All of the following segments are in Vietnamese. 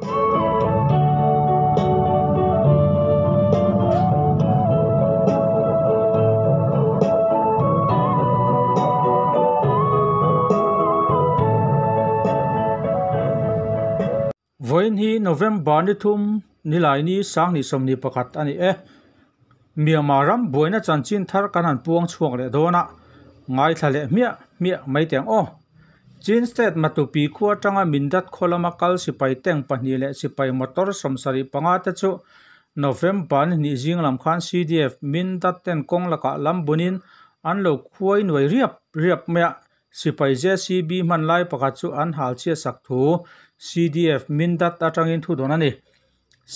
voin hi november ni thum ni lai ni sang ni som ni pakhat ani e myanmar ram boina chanchin thar kan han puang chuang le dona ngai thale mia mia mai teng o chin state matupi khuwa tanga mindat kholama kal sipai teng pahni le sipai motor somsari panga te chu november ni jinglam khan cdf mindat ten kong laka lambunin anlo khuai noi riap riap mya sipai jcb man lai pakha chu an hal che sak thu cdf mindat atangin thu donani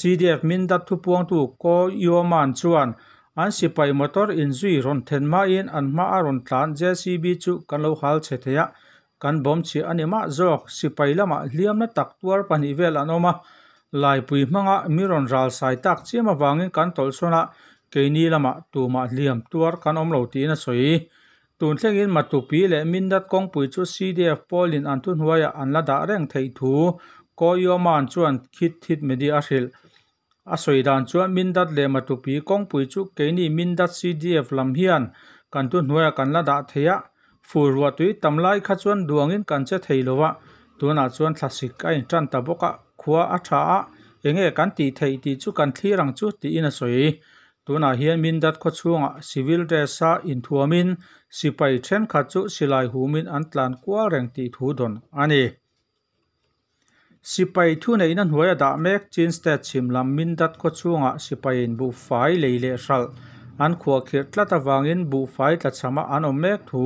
cdf mindat thu puang tu ko yoman chuan an sipai motor injui ron thenma in an ma aron tlan jcb chu kan lo hal che theya kan bom chi anima jok sipai lama hliamna tak tuar pahnih vel an awm a laipui hmanga miron ral sai tak chiam awangin kan tawlhsawnah keini lama tumah hliam tuar kan awm lo tiin a sawi tun thlengin matupi leh min dat kawngpui chu cdf polin an thun huaiah an la dah reng theih thu koyoman chuan khit thit me di a hril a sawi dan chuan min dat le matupi kawngpui chu keini min dat cdf lam hian kan thun huaiah kan la dah theih a furwa tui tamlai kha chuan duangin kan che theilowa tuna chuan thlasik a in tan ta boka khuwa a tha a enge kan ti thei ti chu kan thlir ang chu ti in a soi tuna hian min dat kho chunga civil dress a in thuamin sipai chú kha chu silai minh an toàn tlan kwa reng ti thu don ani sipai thu nei nan huaya da mek chin state chim đặt min dat kho chunga sipai in bu fai leile ral an khuwa khir là ta vang wangin bu fai tla chama an om mek thu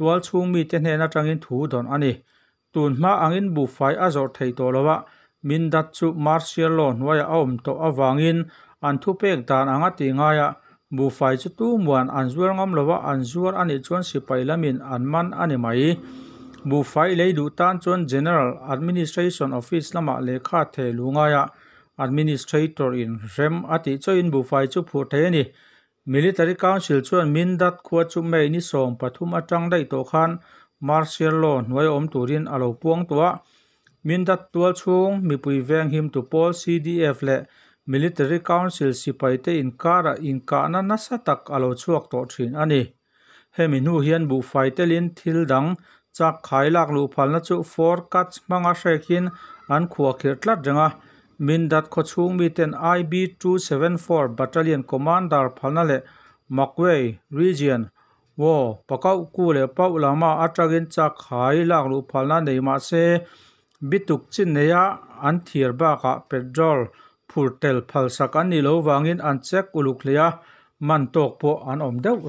ตัวช่งมีเจเนนจังอินถูดอนอันนี้ตูนมาอังอินบุฟไฟอาจอดไทยตัวละวะมินดัตชุมาร์เชียลอนวายออมตัวอวังอินอันทุเปกตานอังติงายะบุฟไฟชุตูมวนอันจวนงอมละวะอันจวนอันนี้ชวนสิไปละมินอันมันอันนี้ไหมบุฟไฟเลยดูตานชวน general administration office ละมาเลขาเทลุงายะ administrator in rem อี่ชวนบุฟไฟชุผูเทนี่ military council chuan min dat khuwa chu mai ni som pathum atang dai to khan martial law noi om turin alo puang towa min dat tual chung mi pui veng him Tu pol cdf le military council sipai te in kara in kana na sa alo chuak to thin ani he mi nu hian bu fai te lin thil dang chak Lak lu Na chu for cuts manga shekin an khuwa khir tlat janga Min dat kachung mi ten IB 274 Battalion Commander phalna le McVeigh Region wo Paka uku le pa ulama a tragin tsa khaayi lakru phalna nei ma se bituk chin ne ya An thir ba ka Pedro Purtell phal sakani lo wangin an cek uluk le ya mantok po an omdew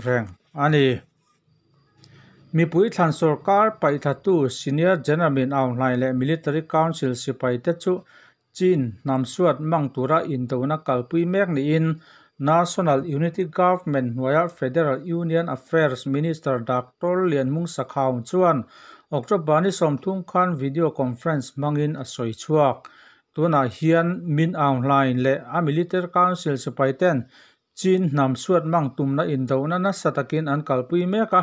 จีนนำสวดมังตุระอินตัวนักกลปุยเมกนีอิน National Unity Government หนวย Federal Union Affairs Minister ดักตอ์เลียนมุงสักข่าวชวนออกจบานิสมทุ่งคันวิดีโอคอนเฟรนซ์มังอินอสวยชวกตัวนาเฮียนมินออนไลน์และอเมลิเตอร์ค u นซิลสไปเตนจีนนำสวดมังตุมนาอินตัวนั้นสตะกินอันกลปุยเมกะ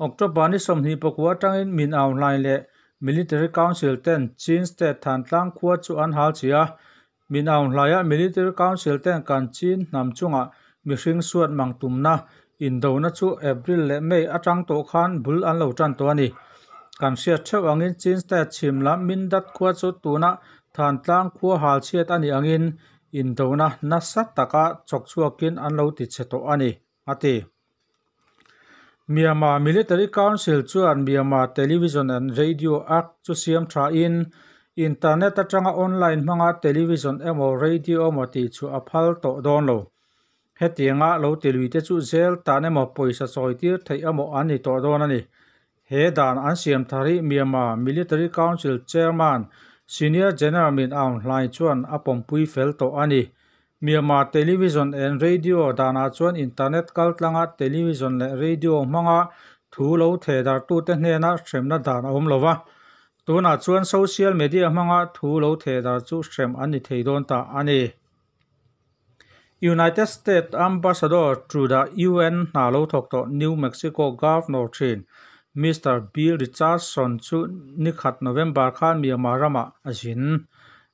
ออกจบานิสมนีปกวัตังอินมินออนไลน์และ military council ten chin state than tlang khua chu an hal chia min aung hlaya military council ten kan chin nam chunga mi hring suat mang tumna in do na chu april le may atang to khan bul an lo tan to ani kan sia theu angin chin state chim la min dat khua chu tuna than tlang khua hal chiat ani angin in do na na sat taka chok chuakin an lo ti cheto ani ati Myanmar Military Council chuan Myanmar Television and Radio Act chu siam tha in internet atanga online manga television emo radio mo ti chu aphal to don lo hetianga lo tilwi te chu zel tan emo poisa soi tir thei emo ani to don ani he dan an siam thari Myanmar Military Council Chairman Senior General Min Aung Hlai chuan apom pui fel to ani Myanmar Television and Radio dana chuan internet kal langa television le radio manga thu lo the dar tu te hne na srem na dan om lova tuna chuan social media manga thu lo the dar chu srem ani theidon ta ani United States Ambassador to the UN na lo thok to New Mexico Governor Chin Mr. Bill Richardson chu nikhat November khan Myanmar rama ajin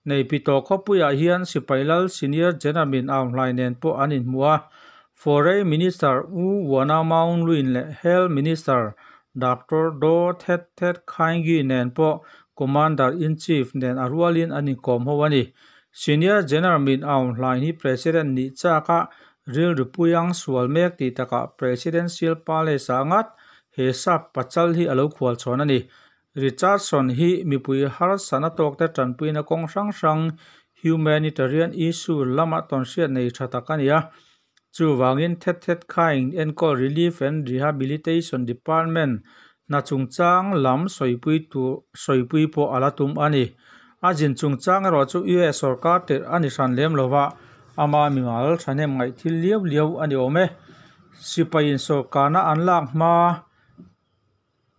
nei pito khopuya hian sipailal senior jenamin aum hlainen po anin mua foreign minister u wana maung luin le health minister dr do thet thet khaingi nen po commander in chief nen arwalin ani kom howani senior general min aum hlai ni president ni chaka ril rupuyang sualmek ti taka presidential palace angat hesap pachal hi alo khwal chonani Richardson hi mipui har sana tokte tranpuina kong sang sang humanitarian issue lama ton sia nei thataka nia chu wangin thet thet khain and call relief and rehabilitation department na chungchang lam soipui tu soipui po ala alatum ani a jin Chung chungchang ro chu US sarkar ter ani san lem lova ama mimal thane ngai thil liau liau ani ome sipai in so kana anlak ma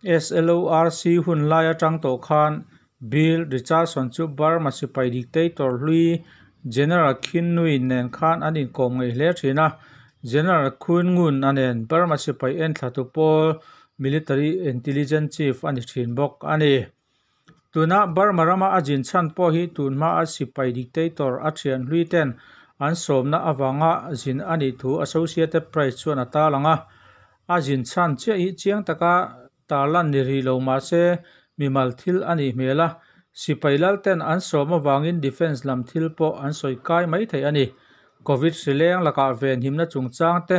SLORC hun lai atang to khan Bill Richardson chu bar ma si pai dictator lui General Khin Nui nen khan anin kong ngai le thina General Khun Ngun anen bar ma si en thatu pol military intelligence chief ani thin bok ani tuna bar marama ajin chan po hi tun ma a si pai dictator athian lui ten an som na awanga jin ani thu associated press chuan ata langa ajin chan che i chiang taka tarlan ni ri lo ma se mimal thil ani hmela sipailal ten an sawma wangin defense lam thil po an soi kai mai thei ani covid sileng laka ven himna chungchang te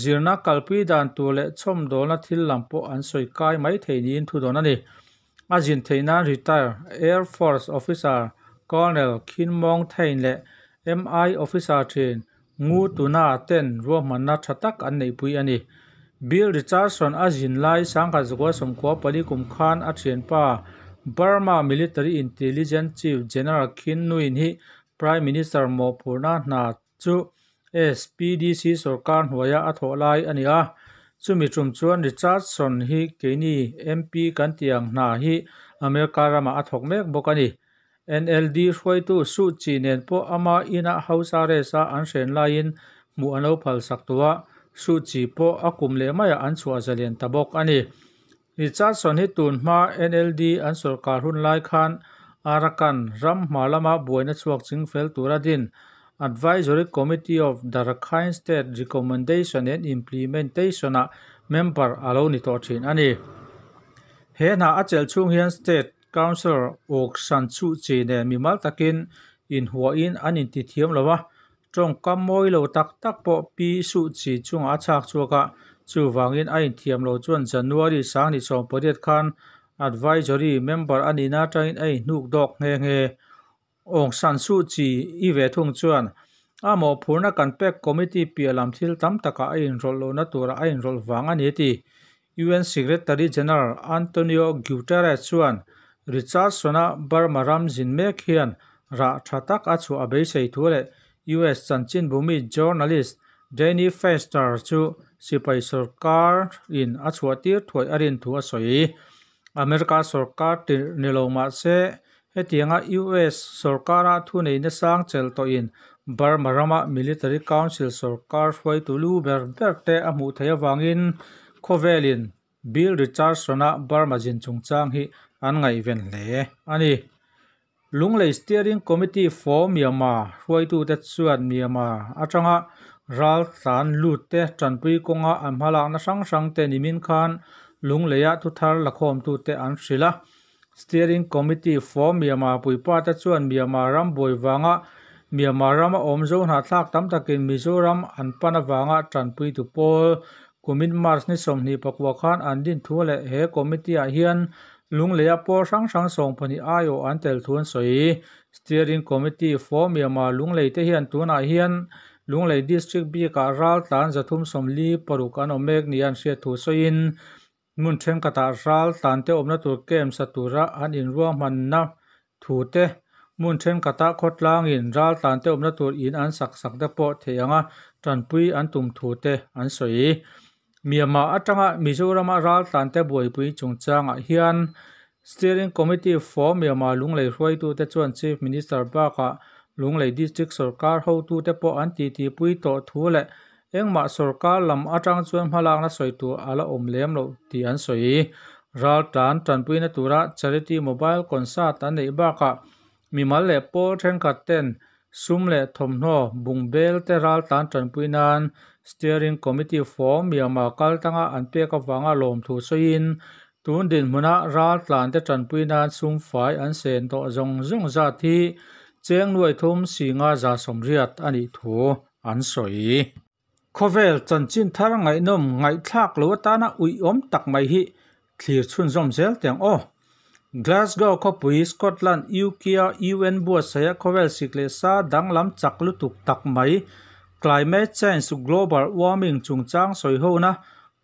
zirna kalpi dan tu le chom dolna thil po an soi kai mai thei niin thu don ani ajin theina retire air force officer colonel kinmong thein le mi officer thin ngu tuna ten ruamana thatak an nei pui ani Bill Richardson a zin lai sangkhat zakua somkhua pali kumkhan a Pa Burma Military Intelligence Chief General Khin Nuin hi Prime Minister Mo Purna na chu SPDC Sorkan hnuaia a thawh lai ani a chumi chum chuan Richardson hi keini MP kan tiang hna hi America rama a thawk mek bawk ani NLD hruai tu su chi nen pawh ama ina hausa resa an hrenlain mu ano phal sak tuah su chi po akum le maya an chua zalian tabok ani Richardson hi tun hma NLD an sarkar hun lai khan arakan ram malama buaina chuak ching fel turadin advisory committee of the Rakhine state recommendation and implementation a member alo ni to thin ani he na achel chung hian state council ok san chu che ne mi mal takin in huain an in ti thiam lawa tawngkam mawi lo tak tak pawh pi suh chi chungah a chak chuakah chu wangin a inthiam lo chuan January sang ni chawm pariat khan advisory member anina tain ei hnuk dawk nge nge ong san su chi i ve thung chuan amo phurna kan pek committee pialam thil tam taka a enroll lo na tura a enroll wang ani ti UN Secretary General Antonio Guterres chuan Richard Sona Barmaram jin mek hian ra thatak a chu abei sei thu le US Sanchin Bumi journalist Danny Fester chu sipai sarkar in achuatir thuai arin thu a soi America sarkar tir niloma se hetianga US sarkara thu nei na sang chel to in Burma Rama Military Council sarkar hwai tu lu ber ber te a mu vang in khovelin Bill Richardson Richardsona Burma jin chungchang hi an ngai ven anh ani Lung Laih, Steering Committee for Myanmar, Sway Tu Dat Suat Myanmar, Achung Ha, Ral, San, Luth, Teh, Chan Pui Kunga, An Pha Lak Na Sang Sang, Teh Nimin Khan, Lung Laih, Thu Thal, La Com Thu, Teh An Shila, Steering Committee for Myanmar, Pui Pa Dat Suat m y a m a r a m Boi Vanga, m i a m a r a m a Om z o n Ha t h a k Tam Takin, Mizu Ram, An p a n a Vanga, c a n Pui t u Poo, Kumit m a r t n i s m n i a w a Khan, An Din t h u Le, h Committee, A h i n ลุงเลียปอสังสังส่งพนิอายุอันเตลทวนสวยสตีริงคอมมิตี้ฟอร์มีมาลุงเลียเทียนทัวนาเฮียนลุงเลียดิสทริกบีการาลตันจะทุ่มสมลีปรุกันอเมกนิยันเสียทุสวยินมุนเชนกตาราลตันเตอมนตุเกมสตุระอันอินร่วมมันนะถูเตมุนเชนกตาคดลางอินราลตันเตอมนตุอินอันสักสักเดปอเทียงะจันปุยอันตุ่มถูเตอันสวยมีมาอัจฉริมิจูรามาราตันเตบุยปุยจงจางเฮิอันสตีริงคอมมิตี้ฟอร์มีมาลุงเลยช่วยตัวเตจวนชีฟมินิสเตอร์บ้ากะลุงเลยดิสติกสุรการเขาตัวเตปอันตีตีปุยโตทูเลเอ็งมาสุรการลำอัจฉริมาลางนัะสวยตัวอาไรอมเลี้ยมลูตีอันสวยรัาตันจันปุยเนตุระชาริตี้โมบายคอนซาตันในบ้ากะมีมาเล่ปอเทนกัตเตน sum le thom no bung bel te ral tan tran puinan steering committee form miama kal tanga an pe ka wanga lom thu soin tun din muna ral tlan te tran puinan sum fai an sen to zong zong za thi cheng nuai thum singa za som riat ani thu an soi khovel chan chin thar ngai nom ngai thak lo ta na ui om tak mai hi thlir chun zom zel teng o Glasgow ko pui Scotland UKIA UN bua saya khovel sikle sa dang lam chak lu tuk tak mai climate change global warming chung trang, soi hô, na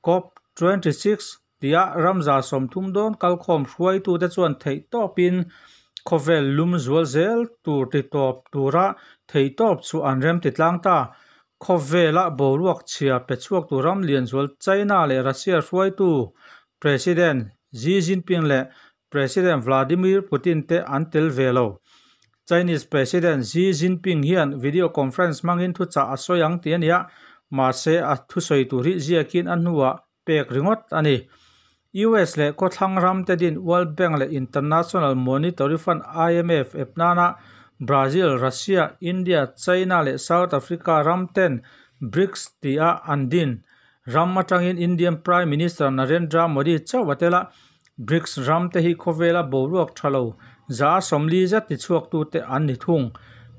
COP 26 tia ramza som thum don kal khom hruai tu te chuan thei topin khovel lum zual zel tur ti top tura thei top chu an rem ti Lang, ta Bầu, khovela boruak chia pechuak tu ram lian zual china le russia hruai tu president xi jinping le President Vladimir Putin te an tel velo. Chinese President Xi Jinping hiện video conference mang mangin thu cha asoyang tian ya mà se a thu soi turi ziakin an nuwa pek ringot ani. US le ko thlang ram te din World Bank le International Monetary Fund IMF epnana Brazil, Russia, India, China le South Africa ramten BRICS tia andin. Ram matangin Indian Prime Minister Narendra Modi chawatela BRICS ramte hi khovela boruak thalo za somli za ti chuak tu te an ni thung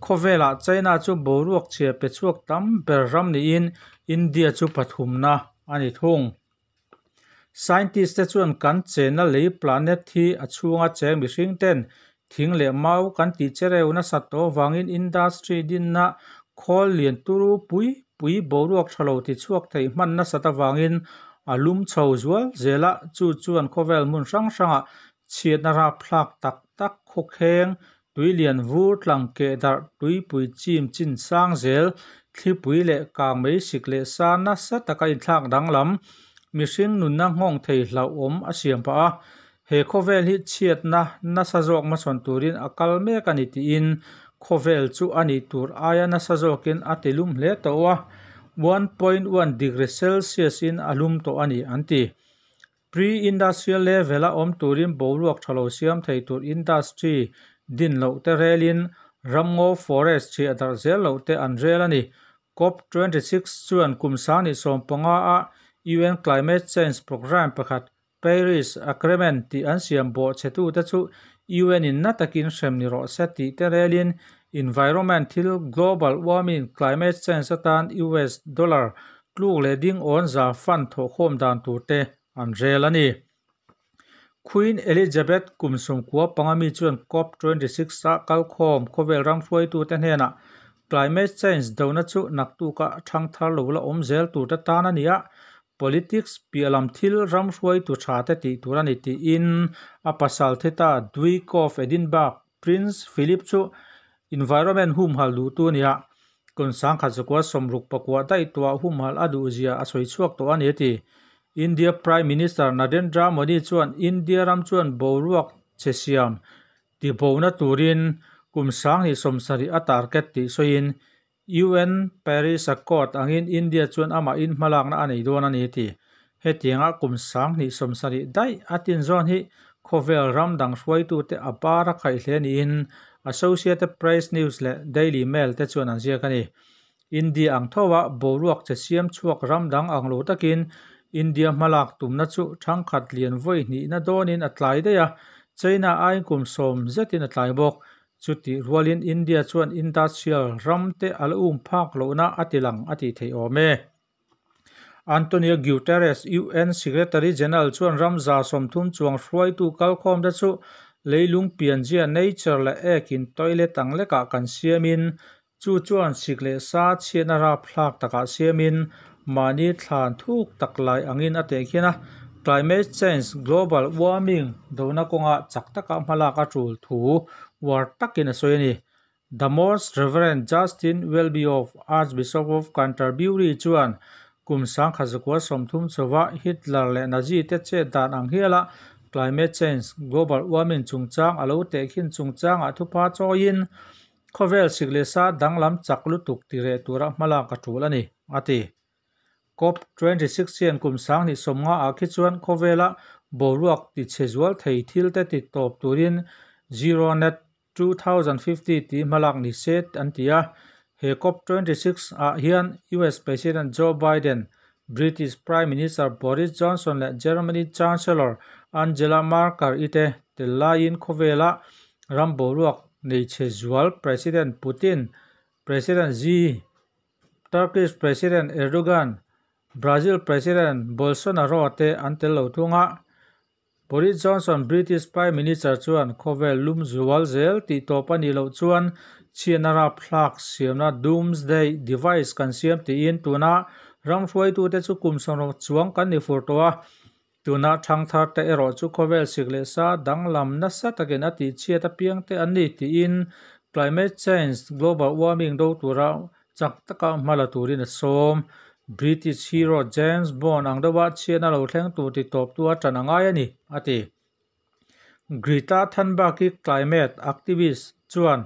khovela China chu boruak che pe chuak tam ber ram ni in India chu pathum na ani thung scientist te chuan kan chena le planet thi achunga che mi hring ten thing le mau kan ti chereu na sato wangin industry din na khol lian turu pui pui boruak thalo ti chuak thei man na sata wangin a lum chho zual zela chu chuan khovel mun sang sanga chiat na ra phlak tak tak kho kheng tui lian vu tlang ke dar tui pui chim chin sang zel khi pui le ka mấy sik le sa na sa taka in thang dang lam mi sing nun na ngong thei hlau om a siam pa a he khovel hi chiat na na sa jok ma son turin akal me ka ni ti in khovel chu ani tur aya na sa jokin atelum hle to wa 1.1 degree celsius in alum to ani anti pre industrial level a om turim boruak thalo siam thai tur industry din lo te relin ramgo forest che atar zel lo te anrel ani cop 26 chuan kumsani ni som ponga a un climate change program pakhat paris agreement ti an siam bo chetu ta chu un in natakin shem ni ro se ti te relin environmental global warming climate change satan US dollar luk le on za fan tho khom dan tu te an rel Queen Elizabeth kumsum kwa pangami chuan COP26 sa kal khom khovel rang phoi tu te hena climate change dona chu nak tu ka thang thar lo la om tu ta tan politics pialam thil ram phoi tu tha ta ti turani ti in a pasal the ta of edinburgh prince philip chu environment hum hal du tu ni ya kun sang kha chukwa somruk pakwa dai twa hum adu zia asoi chuak to ani ti india prime minister narendra modi chuan india ram chuan boruak chesiam ti bona turin kum sang ni som sari a target ti soin un paris accord angin india chuan ama in malang na ani don ani ti he tianga kum sang ni somsari sari dai atin zon hi khovel ram dang swai tu te apara khai hlen in associated press news le daily mail te chuan an zia kani india ang thowa boruak che siam chuak ramdang ang lo takin india malak tumna chu thang khat lian voi ni na donin atlai de ya china ai kum som zatin atlai bok chuti rualin india chuan industrial ramte alum phak lo na atilang ati thei ome Antonio Guterres, UN Secretary General Chuan Ramza Somthum Chuang Shuaitu Kalkom Da Chuan leilung pianjia nature la ekin toilet tang le ka kan siamin chu chuan sikle sa chena ra phlak taka siamin mani thlan thuk taklai angin ate khina climate change global warming dona konga chakta ka mala ka chul thu war takina soyani the most reverend justin will be of archbishop of canterbury chuan kum sang khazakwa somthum chowa hitler le nazi te dan ang hela climate change global warming chung chang alo te khin chung chang a thupa cho yin khovel siklesa sa danglam chaklu tuk ti re tura mala ka thulani ati cop 26 sian kum sang ni somnga a khi chuan khovela boruak ti chezual thei thil te ti top turin zero net 2050 ti malak ni set antia he cop 26 a hian us president joe biden british prime minister boris johnson le germany chancellor Angela Marker ite te la in kowe la ram boruak nei che zwalk President Putin, President Xi, Turkish President Erdogan, Brazil President Bolsonaro ate ante la utunga. Boris Johnson, British Prime Minister tsuwan kowe lum zwalk zel ti topa ni la utuwan, chi nara plak siam na doomsday device kan siam ti intu na, ram fwa itu uta tsu kumson kan ni furto wa, tuna thang thar te ero chu khovel sikle sa dang lam na sa ta gen ati chia ta piang te ani ti in climate change global warming do tura chak ta ka mala turin som british hero james bond ang da wa chia na lo thleng tu ti top tu atana nga ya ni ati greta thanba ki climate activist chuan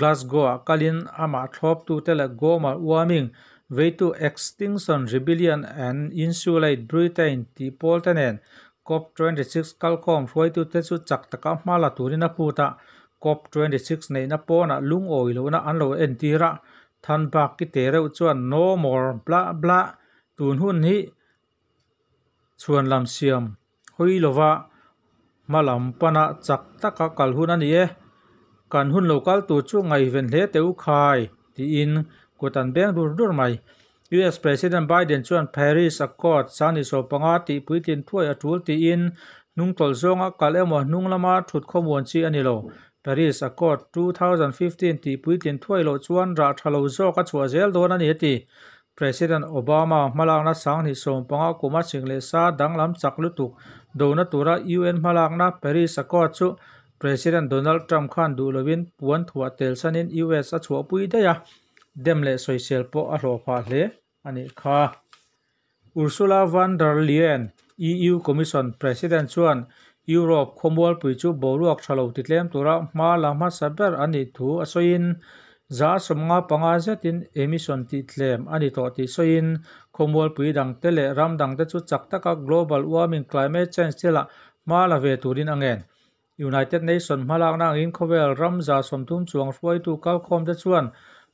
glasgow kalin ama thop tu tele goma warming veitu extinction rebellion and insulate britain ti poltanen cop 26 kalkom hruaitu te chu chak taka hmala turina phuta cop 26 nei na pona lung oil na anlo en tira than bak ki te reuh chuan no more bla bla tun hun hi chuan lam siam hoi lova malam pana chak taka kal hun ani e kan hun local tu chu ngai ven hle teu khai ti in กตันเบนบูดูร์ไหม U.S. President Biden ชวนปารีสกอดสันนิสปงาติพุตินถ้วยอทูลตีอินนุ่งตลซงกาเลมอนุ่งละมาถุดข้อมูลชีอันนี้โลปารีสกอด2015ตีพุตินถ้วยโลชวนราชโลโซกัชัวเซลโดนันเฮติ President Obama มาลังนัดสังนิสมปงากุมาสิงเลซาดังลำสักลุตุกโดนตัวระ UN มาลังนัดปารีสกอดชุ President Donald Trump ขันดูลวินปวนถั่วเตลสันิน U.S. ชัวปุยได้ยา demle soi selpo a lo pha le ani kha ursula van der leyen eu commission president chuan europe khomwal pui chu boruak thalo titlem tura ma la ma saber ani thu asoin za somnga panga jatin emission titlem ani to ti soin khomwal pui dang tele ram dang de chu chakta ka global warming climate change chela ma la ve turin angen united nation malang nang in khovel ram za somthum chuang swai tu kal khom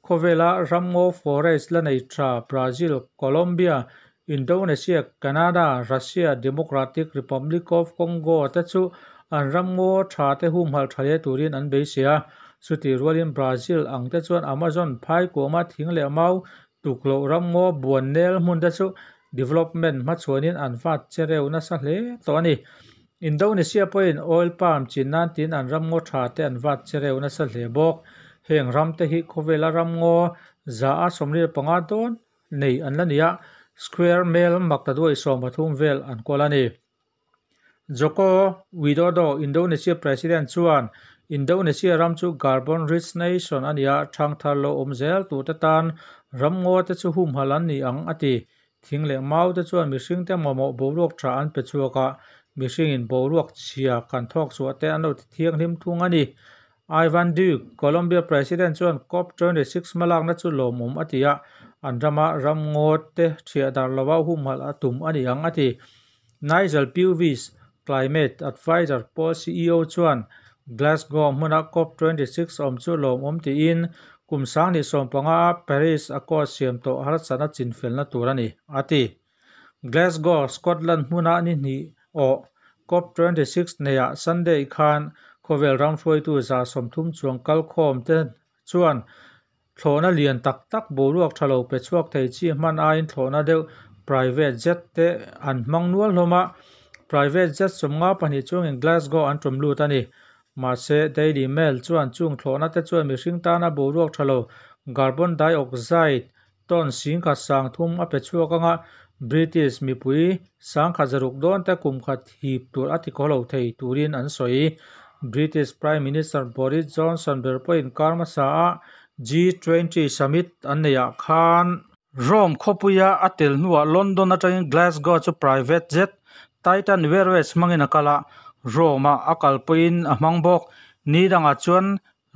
Covela, Ramo Forest, Lanaitra, Brazil, Colombia, Indonesia, Canada, Russia, Democratic Republic of Congo, Tetsu, and Ramo Chate Humal Chale Turin and Basia, Suti Rolin Brazil, Ang Tetsu and Amazon, Pai Goma Tingle Mau, Tuklo Ramo Buonel Mundetsu, Development Matsuanin and Fat Chere Unasale, Tony. Indonesia Point, Oil Palm, Chinantin and Ramo Chate and Fat Chere Bok, heng ram te hi khovela ram ngo za a somri panga don nei an la nia square mail makta doi som pathum vel an kolani joko widodo indonesia president chuan indonesia ram chu carbon rich nation ania thangthar lo omzel tu ta tan ram ngo te chu hum halan ni ang ati thing le mau te chuan mihring te momo borok tha an pe chuaka mihring in borok chia kan thok chu ate an lo thiang hlim thung ani Ivan Duke, Colombia President chuan COP26 malak na chu lo mum atia andrama ram ngote thia dar lawa hu mal atum ani ang ati Nigel Pewvis, Climate Advisor Paul CEO chuan Glasgow muna COP26 om chu lo mum ti in kum sang ni som panga Paris ako siam to har sana chin ati Glasgow Scotland muna ni o COP26 neya Sunday khan khovel rang chuai tu za som thum chuang kal khom ten chuan thlona lian tak tak boruak thalo pe chuak thei chi man a in thlona deuh private jet te an mang nual hloma ah private jet somnga pani chuang in glasgow an tum lut ani ma se daily mail chuan chung thlona te chuan mi hring tana boruak thalo carbon dioxide ton sing kha sang thum a pe chuak anga british pui sang kha zaruk don te kum khat hip tur atikolo thei turin an soi British Prime Minister Boris Johnson b ป r p o in k a r า a s a G20 summit anneya k h าน r o ม e บุ o p u y a atel nuwa London a ง a n g Glasgow chu private jet Titan Airways มั n g ิน a กละ a r ม m a akalpoin amang bok ni danga c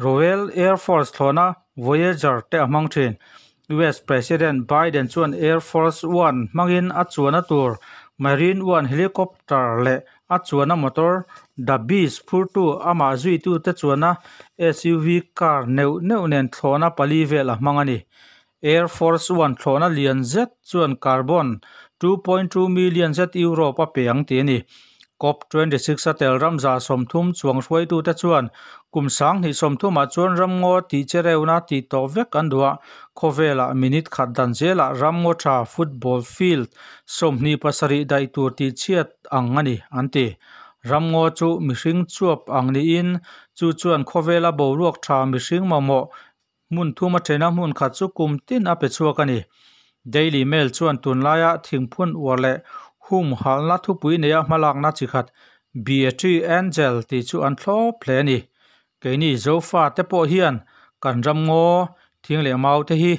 Royal Air Force thona Voyager เ e amang t h i US President Biden c h u a i r Force One mangin achuana tur Marine One helicopter le A achuna motor da bis phur tu ama zui tu te chuna suv car neu neu nen thlona pali vela mangani air force 1 thlona lian zet chuan carbon 2.2 million zet euro pa peang te ni กบ26สเตลรัมจาสมทุมชวงช่วยตูตะชวนกุมสังที่สมทุมมาชวนรัมงอตีเจเรวนาตีตอเวกอันดัวโคเวลามินิทขัดดันเจลารัมงอชาฟุตบอลฟิลด์สมนีปัสริไดตัวตีเชียดอังงันีอันตีรัมงอจูมิชิงชวบอังนีอิน จูชวนโคเวลาโบรวกชามิชิงมาโมมุนทุมาเจนามุนขัดสุกุมตินอเปชัวกันนี่เดลี่เมลชวนตุนลายะถึงพุ่นอวเล hum hal na thu pui neya malak na chi khat Beatrice Angel ti chu an thlo ple ni ke ni zo fa te po hian kan ram ngo thing le mau te hi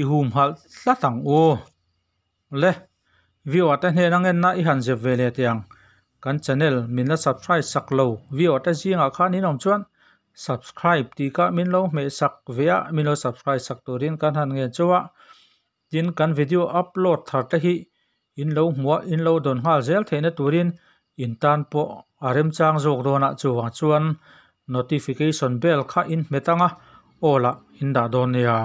i hum hal la tang u le view ta hne nang en na i han je về le tiang kan channel mình na subscribe sak lo view ta jinga khan in om chuan subscribe ti ka min lâu me sak vea mình lo subscribe sak turin kan nghe nge ạ tin kan video upload thar ta hi in lâu hmuah in lo don hal zel theihna turin in tan po a rem chang zawk dawnah chuang chuan notification bell kha in hmetanga awla in dah dawn nha